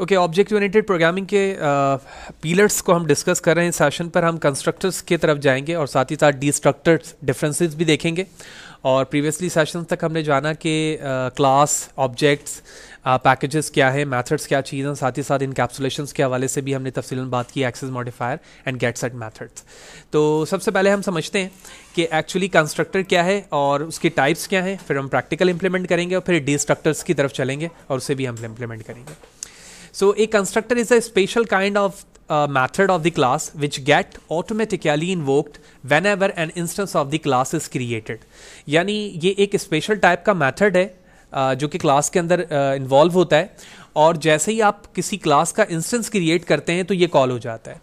Okay object oriented programming के pillars uh, को हम डिस्कस कर रहे हैं सेशन पर हम कंस्ट्रक्टर्स की तरफ जाएंगे और साथ ही साथ डिस्ट्रक्टर्स डिफरेंसेस भी देखेंगे और प्रीवियसली सेशन तक हमने जाना कि क्लास ऑब्जेक्ट्स पैकेजेस क्या है मैथड्स क्या चीज़ हैं साथ ही साथ इनकेप्सुलेशन के हवाले से भी हमने तफसीला बात की access modifier and get set methods तो सबसे पहले हम समझते हैं कि एक्चुअली कंस्ट्रक्टर क्या है और उसके टाइप्स क्या हैं फिर हम प्रैक्टिकल इंप्लीमेंट करेंगे और फिर डिस्ट्रक्टर्स की तरफ चलेंगे और उसे भी हम इम्प्लीमेंट करेंगे so a constructor is a special kind of method of the class which get automatically invoked whenever an instance of the class is created यानी ये एक स्पेशल टाइप का मैथड है uh, जो कि class के अंदर involve uh, होता है और जैसे ही आप किसी क्लास का इंस्टेंस क्रिएट करते हैं तो ये कॉल हो जाता है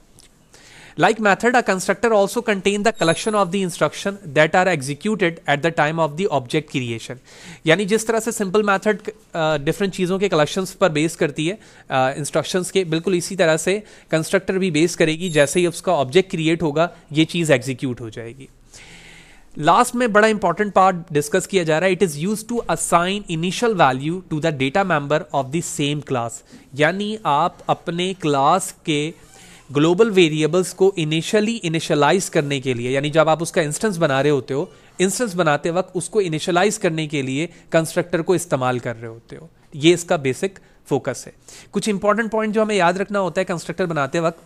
Like method, a constructor also contains the collection of the instruction that are executed at the time of the object creation. यानी जिस तरह से simple method uh, different चीज़ों के collections पर base करती है uh, instructions के बिल्कुल इसी तरह से constructor भी base करेगी जैसे ही उसका object create होगा ये चीज़ execute हो जाएगी लास्ट में बड़ा इंपॉर्टेंट पार्ट डिस्कस किया जा रहा है it is use to assign initial value to the data member of the same class यानी आप अपने क्लास के ग्लोबल वेरिएबल्स को इनिशियली इनिशियलाइज करने के लिए यानी जब आप उसका इंस्टेंस बना रहे होते हो इंस्टेंस बनाते वक्त उसको इनिशियलाइज करने के लिए कंस्ट्रक्टर को इस्तेमाल कर रहे होते हो ये इसका बेसिक फोकस है कुछ इंपॉर्टेंट पॉइंट जो हमें याद रखना होता है कंस्ट्रक्टर बनाते वक्त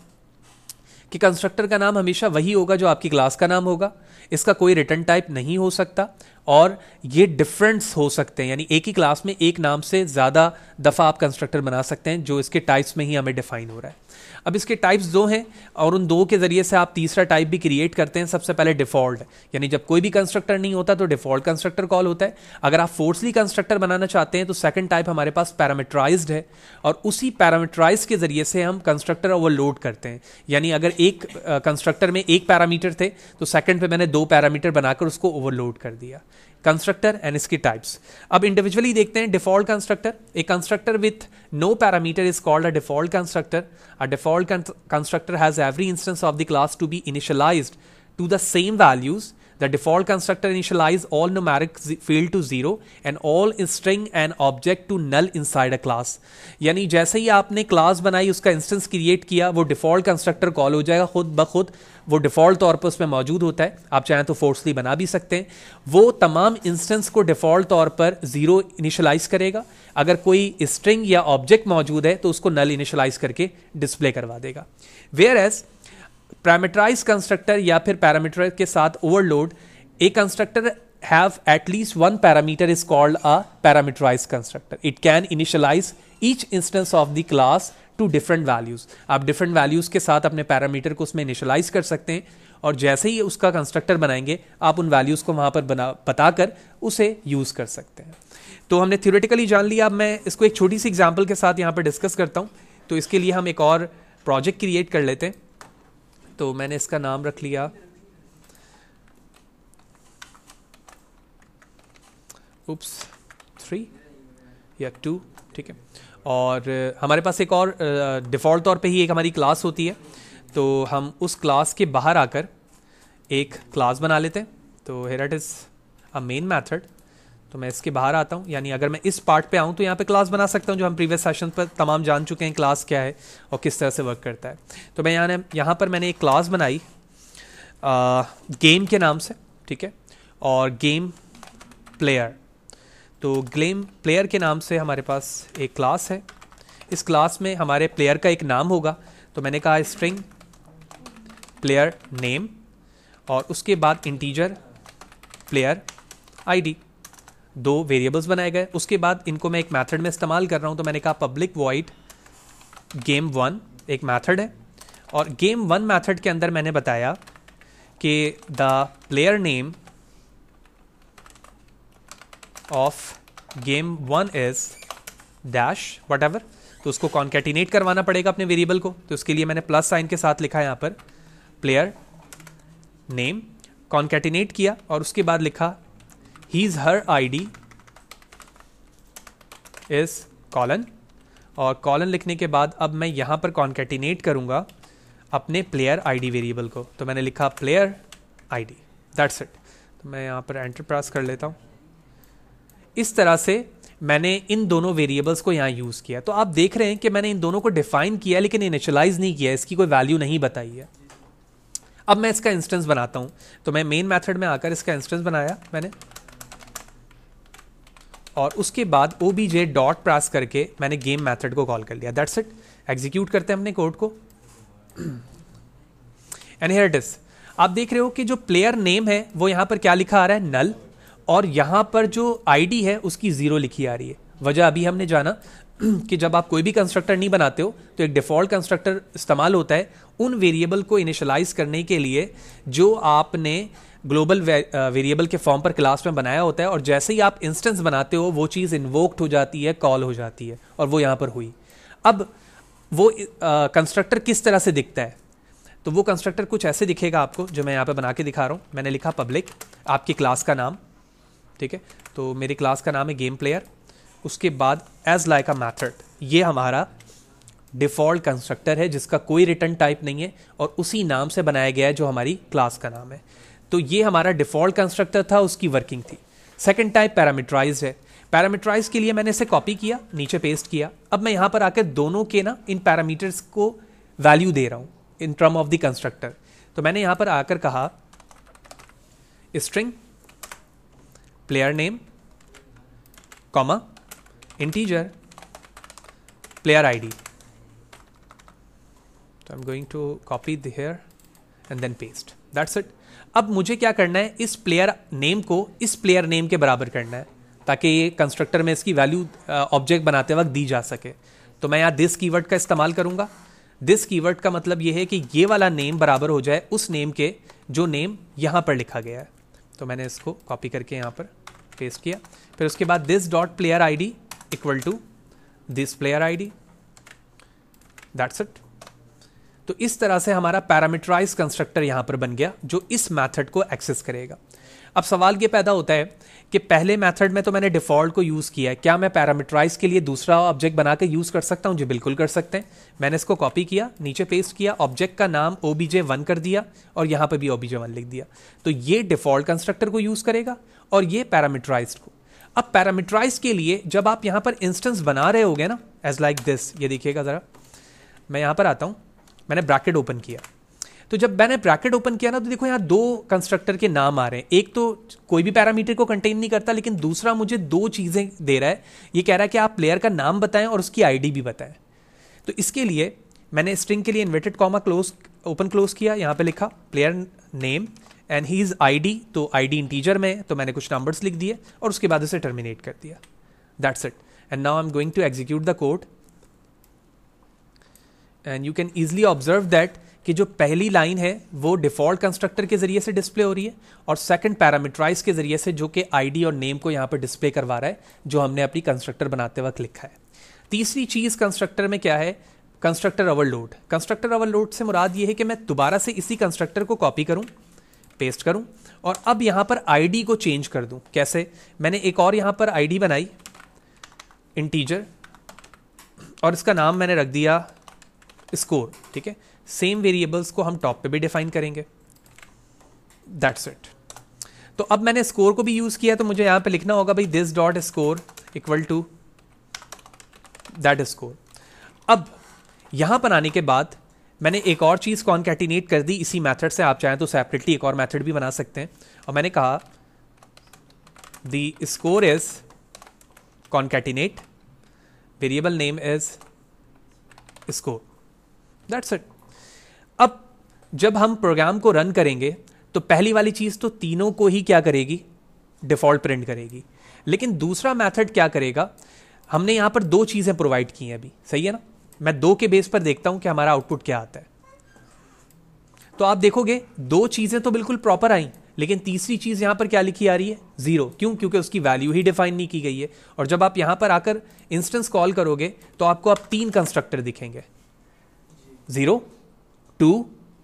कि कंस्ट्रक्टर का नाम हमेशा वही होगा जो आपकी क्लास का नाम होगा इसका कोई रिटर्न टाइप नहीं हो सकता और ये डिफरेंट्स हो सकते हैं यानी एक ही क्लास में एक नाम से ज़्यादा दफ़ा आप कंस्ट्रक्टर बना सकते हैं जो इसके टाइप्स में ही हमें डिफाइन हो रहा है अब इसके टाइप्स दो हैं और उन दो के ज़रिए से आप तीसरा टाइप भी क्रिएट करते हैं सबसे पहले डिफ़ॉल्ट यानी जब कोई भी कंस्ट्रक्टर नहीं होता तो डिफ़ॉल्ट कंस्ट्रक्टर कॉल होता है अगर आप फोर्सली कंस्ट्रक्टर बनाना चाहते हैं तो सेकंड टाइप हमारे पास पैरामीटराइज्ड है और उसी पैरामीटराइज के ज़रिए से हम कंस्ट्रक्टर ओवरलोड करते हैं यानी अगर एक कंस्ट्रक्टर में एक पैरामीटर थे तो सेकंड पर मैंने दो पैरामीटर बनाकर उसको ओवरलोड कर दिया कंस्ट्रक्टर एंड इसकी टाइप्स अब इंडिविजुअली देखते हैं default constructor a constructor with no parameter is called a default constructor a default constructor has every instance of the class to be initialise to the same values The default constructor initialize all numeric field to zero and all string and object to null inside a class. यानी जैसे ही आपने class बनाई उसका instance create किया वो default constructor call हो जाएगा खुद ब खुद वो डिफॉल्ट तौर पर उसमें मौजूद होता है आप चाहें तो फोर्सली बना भी सकते हैं वो तमाम इंस्टेंस को डिफॉल्ट तौर पर जीरो इनिशलाइज करेगा अगर कोई स्ट्रिंग या ऑब्जेक्ट मौजूद है तो उसको नल इनिशलाइज करके डिस्प्ले करवा देगा वेयर एज़ पैरामीटराइज कंस्ट्रक्टर या फिर पैरामीटराइज के साथ overload a constructor have at least one parameter is called a parameterise constructor it can initialise each instance of the class to different values आप डिफरेंट वैल्यूज के साथ अपने पैरामीटर को उसमें इनिशलाइज कर सकते हैं और जैसे ही उसका कंस्ट्रक्टर बनाएंगे आप उन वैल्यूज को वहां पर बना बताकर उसे यूज कर सकते हैं तो हमने थ्योरेटिकली जान लिया अब मैं इसको एक छोटी सी एग्जाम्पल के साथ यहां पर डिस्कस करता हूं तो इसके लिए हम एक और प्रोजेक्ट क्रिएट कर लेते हैं तो मैंने इसका नाम रख लिया उप्स थ्री या टू ठीक है और uh, हमारे पास एक और डिफ़ॉल्ट uh, तौर पे ही एक हमारी क्लास होती है तो हम उस क्लास के बाहर आकर एक क्लास बना लेते हैं तो here is a main method तो मैं इसके बाहर आता हूँ यानी अगर मैं इस पार्ट पे आऊँ तो यहाँ पे क्लास बना सकता हूँ जो हम प्रीवियस सेशन पर तमाम जान चुके हैं क्लास क्या है और किस तरह से वर्क करता है तो मैं यहाँ यहाँ पर मैंने एक क्लास बनाई आ, गेम के नाम से ठीक है और गेम प्लेयर तो गेम प्लेयर के नाम से हमारे पास एक क्लास है इस क्लास में हमारे प्लेयर का एक नाम होगा तो मैंने कहा स्ट्रिंग प्लेयर नेम और उसके बाद इंटीजर प्लेयर आईडी दो वेरिएबल्स बनाए गए उसके बाद इनको मैं एक मैथड में इस्तेमाल कर रहा हूँ तो मैंने कहा पब्लिक वॉइड गेम वन एक मैथड है और गेम वन मैथड के अंदर मैंने बताया कि the player name of game one is dash whatever तो उसको कॉन्केटिनेट करवाना पड़ेगा अपने वेरिएबल को तो उसके लिए मैंने प्लस साइन के साथ लिखा यहाँ पर प्लेयर नेम कॉन्केटिनेट किया और उसके बाद लिखा his her ID is colon और कॉलन लिखने के बाद अब मैं यहां पर कॉन्केटिनेट करूंगा अपने प्लेयर आईडी वेरिएबल को तो मैंने लिखा प्लेयर आईडी दैट्स इट तो मैं यहाँ पर एंटर कर लेता हूं इस तरह से मैंने इन दोनों वेरिएबल्स को यहां यूज़ किया तो आप देख रहे हैं कि मैंने इन दोनों को डिफाइन किया लेकिन इनिशलाइज नहीं किया इसकी कोई वैल्यू नहीं बताई है अब मैं इसका इंस्टेंस बनाता हूं तो मैं मेन मेथड में आकर इसका इंस्टेंस बनाया मैंने और उसके बाद ओ बी जे डॉट प्रास करके मैंने गेम मैथड को कॉल कर लिया दैट्स इट एग्जीक्यूट करते हैं अपने कोड को एंड इज आप देख रहे हो कि जो प्लेयर नेम है वो यहां पर क्या लिखा आ रहा है नल और यहां पर जो आईडी है उसकी ज़ीरो लिखी आ रही है वजह अभी हमने जाना कि जब आप कोई भी कंस्ट्रक्टर नहीं बनाते हो तो एक डिफ़ॉल्ट कंस्ट्रक्टर इस्तेमाल होता है उन वेरिएबल को इनिशलाइज करने के लिए जो आपने ग्लोबल वेरिएबल के फॉर्म पर क्लास में बनाया होता है और जैसे ही आप इंस्टेंस बनाते हो वो चीज़ इन्वोक्ड हो जाती है कॉल हो जाती है और वो यहाँ पर हुई अब वो कंस्ट्रक्टर किस तरह से दिखता है तो वो कंस्ट्रक्टर कुछ ऐसे दिखेगा आपको जो मैं यहाँ पर बना के दिखा रहा हूँ मैंने लिखा पब्लिक आपकी क्लास का नाम ठीक है तो मेरी क्लास का नाम है गेम प्लेयर उसके बाद एज लाइक अ मैथड ये हमारा डिफ़ॉल्ट कंस्ट्रक्टर है जिसका कोई रिटर्न टाइप नहीं है और उसी नाम से बनाया गया है जो हमारी क्लास का नाम है तो ये हमारा डिफॉल्ट कंस्ट्रक्टर था उसकी वर्किंग थी सेकेंड टाइप पैरामीटराइज है पैरामीटराइज के लिए मैंने इसे कॉपी किया नीचे पेस्ट किया अब मैं यहाँ पर आकर दोनों के ना इन पैरामीटर्स को वैल्यू दे रहा हूँ in term of the constructor तो मैंने यहाँ पर आकर कहा string player name comma integer player ID i'm going to copy the here and then paste that's it अब मुझे क्या करना है इस प्लेयर नेम को इस प्लेयर नेम के बराबर करना है ताकि ये कंस्ट्रक्टर में इसकी वैल्यू ऑब्जेक्ट uh, बनाते वक्त दी जा सके तो मैं यहाँ दिस कीवर्ड का इस्तेमाल करूँगा दिस कीवर्ड का मतलब ये है कि ये वाला नेम बराबर हो जाए उस नेम के जो नेम यहाँ पर लिखा गया है तो मैंने इसको कॉपी करके यहाँ पर पेस्ट किया फिर उसके बाद this dot player ID equal to this player ID that's it तो इस तरह से हमारा पैरामीटराइज कंस्ट्रक्टर यहाँ पर बन गया जो इस मैथड को एक्सेस करेगा अब सवाल ये पैदा होता है कि पहले मेथड में तो मैंने डिफ़ॉल्ट को यूज़ किया है क्या मैं पैरामीटराइज के लिए दूसरा ऑब्जेक्ट बना के यूज़ कर सकता हूँ जी बिल्कुल कर सकते हैं मैंने इसको कॉपी किया नीचे पेस्ट किया ऑब्जेक्ट का नाम ओ बी जे वन कर दिया और यहाँ पर भी ओ बी जे वन लिख दिया तो ये डिफ़ॉल्ट कंस्ट्रक्टर को यूज़ करेगा और ये पैरामीटराइज को अब पैरामीटराइज के लिए जब आप यहाँ पर इंस्टेंस बना रहे हो ना एज लाइक दिस ये देखिएगा ज़रा मैं यहाँ पर आता हूँ मैंने ब्रैकेट ओपन किया तो जब मैंने ब्रैकेट ओपन किया ना तो देखो यहाँ दो कंस्ट्रक्टर के नाम आ रहे हैं एक तो कोई भी पैरामीटर को कंटेन नहीं करता लेकिन दूसरा मुझे दो चीज़ें दे रहा है ये कह रहा है कि आप प्लेयर का नाम बताएं और उसकी आईडी भी बताएं तो इसके लिए मैंने स्ट्रिंग के लिए inverted comma close open close किया यहाँ पर लिखा player name and he is I तो आई डी इंटीजर में तो मैंने कुछ नंबर्स लिख दिए और उसके बाद उसे टर्मिनेट कर दिया that's it and now I am going to execute the code and you can easily observe that कि जो पहली लाइन है वो डिफॉल्ट कंस्ट्रक्टर के जरिए से डिस्प्ले हो रही है और सेकंड पैरामीटराइज के जरिए से जो कि आईडी और नेम को यहाँ पर डिस्प्ले करवा रहा है जो हमने अपनी कंस्ट्रक्टर बनाते वक्त लिखा है तीसरी चीज़ कंस्ट्रक्टर में क्या है कंस्ट्रक्टर ओवरलोड कंस्ट्रक्टर ओवरलोड से मुराद ये है कि मैं दोबारा से इसी कंस्ट्रक्टर को कॉपी करूँ पेस्ट करूँ और अब यहाँ पर आईडी को चेंज कर दूँ कैसे मैंने एक और यहाँ पर आईडी बनाई इंटीजर और इसका नाम मैंने रख दिया स्कोर ठीक है सेम वेरिएबल्स को हम टॉप पे भी डिफाइन करेंगे दैट्स इट तो अब मैंने स्कोर को भी यूज किया तो मुझे यहां पे लिखना होगा भाई this dot score equal to that score अब यहां पर आने के बाद मैंने एक और चीज़ कॉन्कैटिनेट कर दी इसी मेथड से आप चाहें तो सेपरेटली एक और मेथड भी बना सकते हैं और मैंने कहा the score is concatenate variable name is score that's it अब जब हम प्रोग्राम को रन करेंगे तो पहली वाली चीज़ तो तीनों को ही क्या करेगी डिफ़ॉल्ट प्रिंट करेगी लेकिन दूसरा मेथड क्या करेगा हमने यहां पर दो चीज़ें प्रोवाइड की हैं अभी सही है ना मैं दो के बेस पर देखता हूं कि हमारा आउटपुट क्या आता है तो आप देखोगे दो चीज़ें तो बिल्कुल प्रॉपर आई लेकिन तीसरी चीज़ यहां पर क्या लिखी आ रही है ज़ीरो क्यों क्योंकि उसकी वैल्यू ही डिफाइन नहीं की गई है और जब आप यहां पर आकर इंस्टेंस कॉल करोगे तो आपको अब तीन कंस्ट्रक्टर दिखेंगे ज़ीरो टू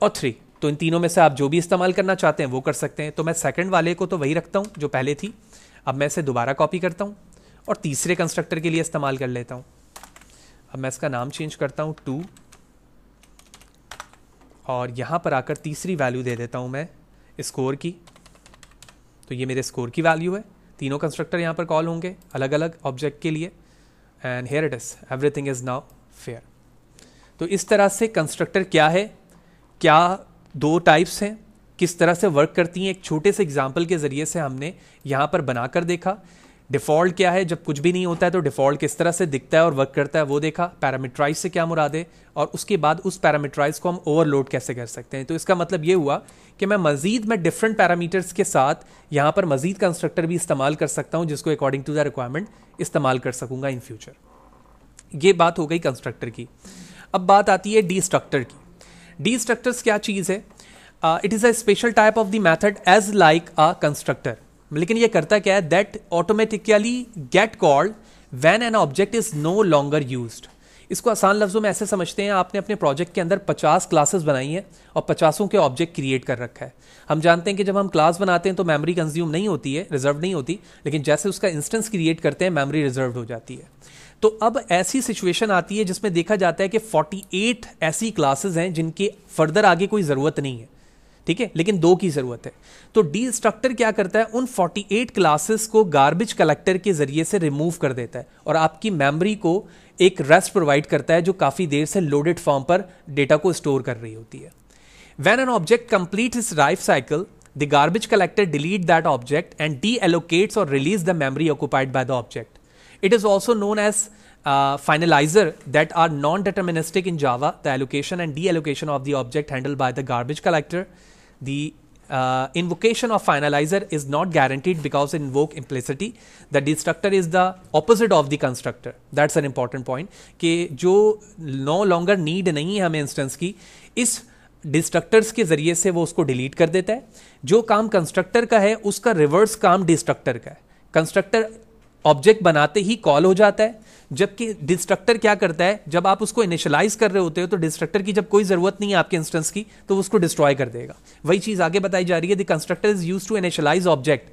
और थ्री तो इन तीनों में से आप जो भी इस्तेमाल करना चाहते हैं वो कर सकते हैं तो मैं सेकंड वाले को तो वही रखता हूँ जो पहले थी अब मैं इसे दोबारा कॉपी करता हूँ और तीसरे कंस्ट्रक्टर के लिए इस्तेमाल कर लेता हूँ अब मैं इसका नाम चेंज करता हूँ टू और यहाँ पर आकर तीसरी वैल्यू दे देता हूँ मैं स्कोर की तो ये मेरे स्कोर की वैल्यू है तीनों कंस्ट्रक्टर यहाँ पर कॉल होंगे अलग अलग ऑब्जेक्ट के लिए and here it is everything is now fair तो इस तरह से कंस्ट्रक्टर क्या है क्या दो टाइप्स हैं किस तरह से वर्क करती हैं एक छोटे से एग्जाम्पल के ज़रिए से हमने यहाँ पर बनाकर देखा डिफ़ॉल्ट क्या है जब कुछ भी नहीं होता है तो डिफ़ॉल्ट किस तरह से दिखता है और वर्क करता है वो देखा पैरामीटराइज से क्या मुराद है और उसके बाद उस पैरामीटराइज को हम ओवरलोड कैसे कर सकते हैं तो इसका मतलब ये हुआ कि मैं मज़ीद मैं डिफरेंट पैरामीटर्स के साथ यहाँ पर मज़ीद कंस्ट्रक्टर भी इस्तेमाल कर सकता हूँ जिसको अकॉर्डिंग टू द रिक्वायरमेंट इस्तेमाल कर सकूँगा इन फ्यूचर ये बात हो गई कंस्ट्रक्टर की अब बात आती है डी स्ट्रक्टर की डी स्ट्रक्टर क्या चीज़ है it is a special type of the method as like a constructor लेकिन ये करता क्या है that automatically get called when an object is no longer use इसको आसान लफ्जों में ऐसे समझते हैं आपने अपने प्रोजेक्ट के अंदर 50 क्लासेस बनाई हैं और पचासों के ऑब्जेक्ट क्रिएट कर रखा है हम जानते हैं कि जब हम क्लास बनाते हैं तो मेमोरी कंज्यूम नहीं होती है रिजर्व नहीं होती लेकिन जैसे उसका इंस्टेंस क्रिएट करते हैं मेमोरी रिजर्व हो जाती है तो अब ऐसी सिचुएशन आती है जिसमें देखा जाता है कि 48 ऐसी क्लासेस हैं जिनके फर्दर आगे कोई ज़रूरत नहीं है ठीक है लेकिन दो की ज़रूरत है तो डी स्ट्रक्टर क्या करता है उन 48 क्लासेस को गार्बेज कलेक्टर के ज़रिए से रिमूव कर देता है और आपकी मेमोरी को एक रेस्ट प्रोवाइड करता है जो काफ़ी देर से लोडेड फॉर्म पर डेटा को स्टोर कर रही होती है when an object complete its life cycle garbage collector delete that object and deallocates और release the memory occupied by the object It is also known as uh, finalizer that are non-deterministic in Java, the allocation and deallocation of the object handled by the garbage collector. The uh, invocation of finalizer is not guaranteed because it invoke implicitly The destructor is the opposite of the constructor. That's an important point ke jo no longer need nahi hai hame instance ki is destructors के ज़रिए से वो उसको delete कर देता है जो काम कंस्ट्रक्टर का है उसका रिवर्स काम डिस्ट्रक्टर का है कंस्ट्रक्टर ऑब्जेक्ट बनाते ही कॉल हो जाता है जबकि डिस्ट्रक्टर क्या करता है जब आप उसको इनिशलाइज कर रहे होते हो तो डिस्ट्रक्टर की जब कोई जरूरत नहीं है आपके इंस्टेंस की तो उसको डिस्ट्रॉय कर देगा वही चीज आगे बताई जा रही है the constructor is use to initialise object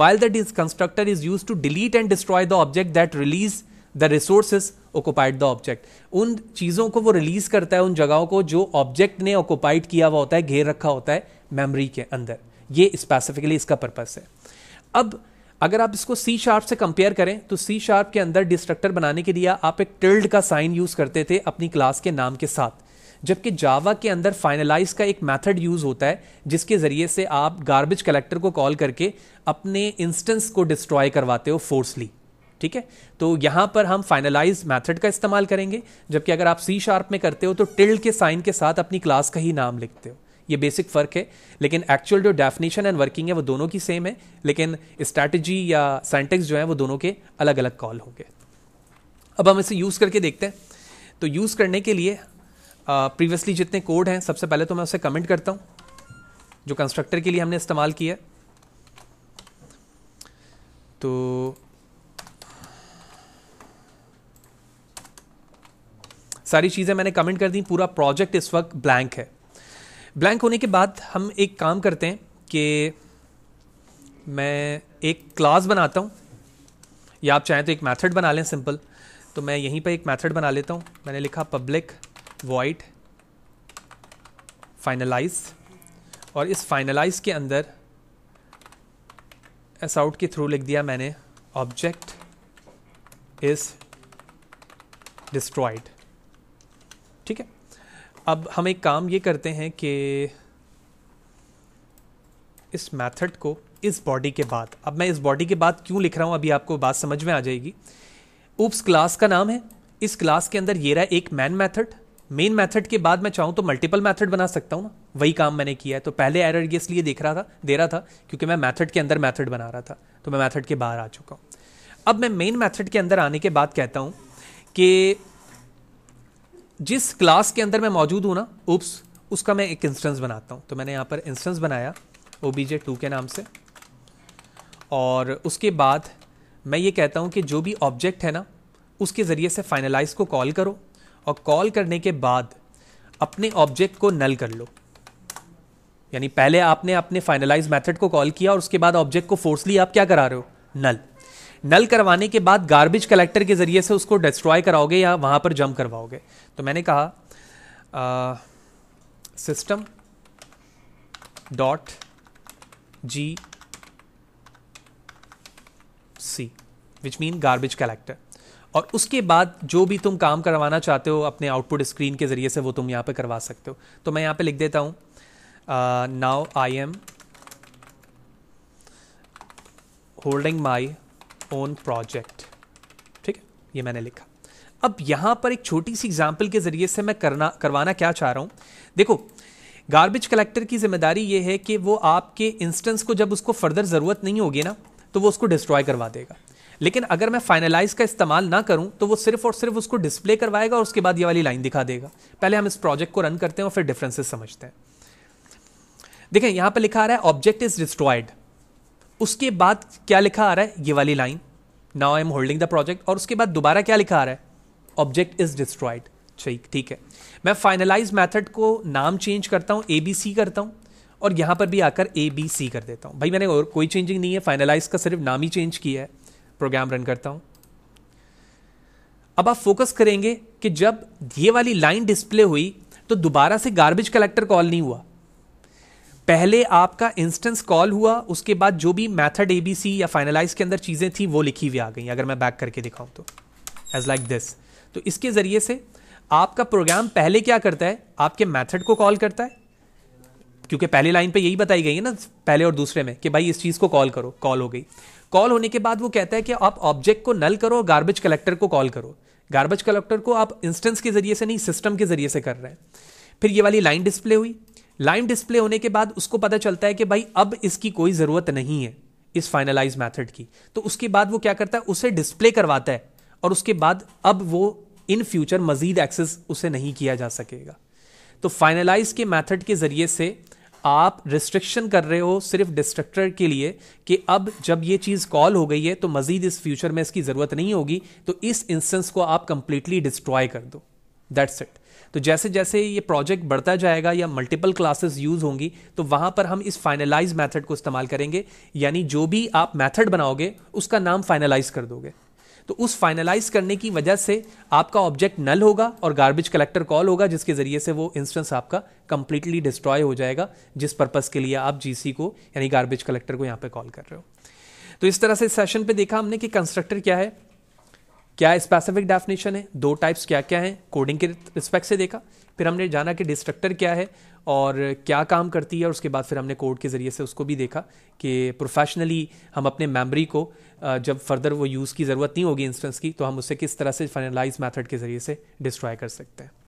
the the constructor is used to delete and destroy the object that release the resource occupied the object उन चीज़ों को वो रिलीज करता है उन जगहों को जो ऑब्जेक्ट ने ऑक्यूपाइड किया हुआ होता है घेर रखा होता है मेमरी के अंदर ये स्पेसिफिकली इसका पर्पस है अब अगर आप इसको सी शार्प से कंपेयर करें तो सी शार्प के अंदर डिस्ट्रक्टर बनाने के लिए आप एक टिल्ड का साइन यूज करते थे अपनी क्लास के नाम के साथ जबकि जावा के अंदर फाइनलाइज का एक मेथड यूज होता है जिसके जरिए से आप गार्बेज कलेक्टर को कॉल करके अपने इंस्टेंस को डिस्ट्रॉय करवाते हो फोर्सली ठीक है तो यहाँ पर हम फाइनलाइज मेथड का इस्तेमाल करेंगे जबकि अगर आप सी शार्प में करते हो तो टिल्ड के साइन के साथ अपनी क्लास का ही नाम लिखते हो ये बेसिक फ़र्क है लेकिन एक्चुअल जो डेफिनेशन एंड वर्किंग है वो दोनों की सेम है लेकिन स्ट्रैटेजी या सेंटेक्स जो है वो दोनों के अलग अलग कॉल होंगे अब हम इसे यूज़ करके देखते हैं तो यूज़ करने के लिए प्रीवियसली uh, जितने कोड हैं सबसे पहले तो मैं उसे कमेंट करता हूँ जो कंस्ट्रक्टर के लिए हमने इस्तेमाल किया तो सारी चीज़ें मैंने कमेंट कर दी पूरा प्रोजेक्ट इस वक्त ब्लैंक है ब्लैंक होने के बाद हम एक काम करते हैं कि मैं एक क्लास बनाता हूँ या आप चाहें तो एक मेथड बना लें सिंपल तो मैं यहीं पर एक मेथड बना लेता हूँ मैंने लिखा पब्लिक वाइट फाइनलाइज और इस फाइनलाइज के अंदर एस आउट के थ्रू लिख दिया मैंने ऑब्जेक्ट इज़ डिस्ट्रॉयड ठीक है अब हम एक काम ये करते हैं कि इस मेथड को इस बॉडी के बाद अब मैं इस बॉडी के बाद क्यों लिख रहा हूँ अभी आपको बात समझ में आ जाएगी उप्स क्लास का नाम है इस क्लास के अंदर ये रहा एक मैन मेथड मेन मेथड के बाद मैं चाहूँ तो मल्टीपल मेथड बना सकता हूँ ना वही काम मैंने किया है तो पहले एरर ये इसलिए देख रहा था दे रहा था क्योंकि मैं मेथड के अंदर मेथड बना रहा था तो मैं मेथड के बाहर आ चुका हूँ अब मैं मेन मेथड के अंदर आने के बाद कहता हूँ कि जिस क्लास के अंदर मैं मौजूद हूँ ना उप्स उसका मैं एक इंस्टेंस बनाता हूँ तो मैंने यहाँ पर इंस्टेंस बनाया ओ बी जे टू के नाम से और उसके बाद मैं ये कहता हूँ कि जो भी ऑब्जेक्ट है ना उसके ज़रिए से फाइनलाइज को कॉल करो और कॉल करने के बाद अपने ऑब्जेक्ट को नल कर लो यानी पहले आपने अपने फाइनलाइज मेथड को कॉल किया और उसके बाद ऑब्जेक्ट को फोर्सली आप क्या करा रहे हो नल नल करवाने के बाद गार्बेज कलेक्टर के ज़रिए से उसको डिस्ट्रॉय कराओगे या वहां पर जम करवाओगे तो मैंने कहा system dot G C which mean garbage collector और उसके बाद जो भी तुम काम करवाना चाहते हो अपने आउटपुट स्क्रीन के ज़रिए से वो तुम यहां पे करवा सकते हो तो मैं यहां पे लिख देता हूं now I am holding my own project ठीक है ये मैंने लिखा अब यहां पर एक छोटी सी एग्जाम्पल के ज़रिए से मैं करना करवाना क्या चाह रहा हूं देखो गार्बेज कलेक्टर की जिम्मेदारी ये है कि वो आपके इंस्टेंस को जब उसको फर्दर ज़रूरत नहीं होगी ना तो वो उसको डिस्ट्रॉय करवा देगा लेकिन अगर मैं फाइनलाइज का इस्तेमाल ना करूं तो वो सिर्फ और सिर्फ उसको डिस्प्ले करवाएगा और उसके बाद ये वाली लाइन दिखा देगा पहले हम इस प्रोजेक्ट को रन करते हैं और फिर डिफरेंसेस समझते हैं देखें यहां पर लिखा आ रहा है ऑब्जेक्ट इज डिस्ट्रॉयड उसके बाद क्या लिखा आ रहा है ये वाली line now I am holding the project और उसके बाद दोबारा क्या लिखा आ रहा है ऑब्जेक्ट इज डिस्ट्रॉयड ठीक ठीक है मैं फाइनलाइज मैथड को नाम चेंज करता हूँ ए बी सी करता हूँ और यहाँ पर भी आकर ए बी सी कर देता हूँ भाई मैंने और कोई चेंजिंग नहीं है फाइनलाइज का सिर्फ नाम ही चेंज किया है प्रोग्राम रन करता हूँ अब आप फोकस करेंगे कि जब ये वाली लाइन डिस्प्ले हुई तो दोबारा से गार्बेज कलेक्टर कॉल नहीं हुआ पहले आपका इंस्टेंस कॉल हुआ उसके बाद जो भी मैथड ए या फाइनलाइज के अंदर चीज़ें थी वो लिखी हुई आ गई अगर मैं बैक करके दिखाऊं तो एज लाइक दिस तो इसके ज़रिए से आपका प्रोग्राम पहले क्या करता है आपके मैथड को कॉल करता है क्योंकि पहले लाइन पे यही बताई गई है ना पहले और दूसरे में कि भाई इस चीज़ को कॉल करो कॉल हो गई कॉल होने के बाद वो कहता है कि आप ऑब्जेक्ट को नल करो गार्बेज कलेक्टर को कॉल करो गार्बेज कलेक्टर को आप इंस्टेंस के जरिए से नहीं सिस्टम के जरिए से कर रहे हैं फिर ये वाली लाइन डिस्प्ले हुई लाइन डिस्प्ले होने के बाद उसको पता चलता है कि भाई अब इसकी कोई ज़रूरत नहीं है इस फाइनलाइज मैथड की तो उसके बाद वो क्या करता है उसे डिस्प्ले करवाता है और उसके बाद अब वो इन फ्यूचर मज़ीद एक्सेस उसे नहीं किया जा सकेगा तो फाइनलाइज के मैथड के ज़रिए से आप रिस्ट्रिक्शन कर रहे हो सिर्फ डिस्ट्रक्टर के लिए कि अब जब ये चीज़ कॉल हो गई है तो मज़ीद इस फ्यूचर में इसकी ज़रूरत नहीं होगी तो इस इंस्टेंस को आप कंप्लीटली डिस्ट्रॉय कर दो दैट्स इट तो जैसे जैसे ये प्रोजेक्ट बढ़ता जाएगा या मल्टीपल क्लासेस यूज होंगी तो वहां पर हम इस फाइनलाइज मैथड को इस्तेमाल करेंगे यानी जो भी आप मैथड बनाओगे उसका नाम फाइनलाइज कर दोगे तो उस फाइनलाइज करने की वजह से आपका ऑब्जेक्ट नल होगा और गार्बेज कलेक्टर कॉल होगा जिसके ज़रिए से वो इंस्टेंस आपका कंप्लीटली डिस्ट्रॉय हो जाएगा जिस पर्पज़ के लिए आप जीसी को यानी गार्बेज कलेक्टर को यहाँ पे कॉल कर रहे हो तो इस तरह से सेशन पे देखा हमने कि कंस्ट्रक्टर क्या है क्या स्पेसिफिक डेफिनेशन है दो टाइप्स क्या क्या हैं कोडिंग के रिस्पेक्ट से देखा फिर हमने जाना कि डिस्ट्रक्टर क्या है और क्या काम करती है और उसके बाद फिर हमने कोड के ज़रिए से उसको भी देखा कि प्रोफेशनली हम अपने मेमोरी को जब फर्दर वो यूज़ की ज़रूरत नहीं होगी इंस्टेंस की तो हम उसे किस तरह से फाइनलाइज मेथड के ज़रिए से डिस्ट्रॉय कर सकते हैं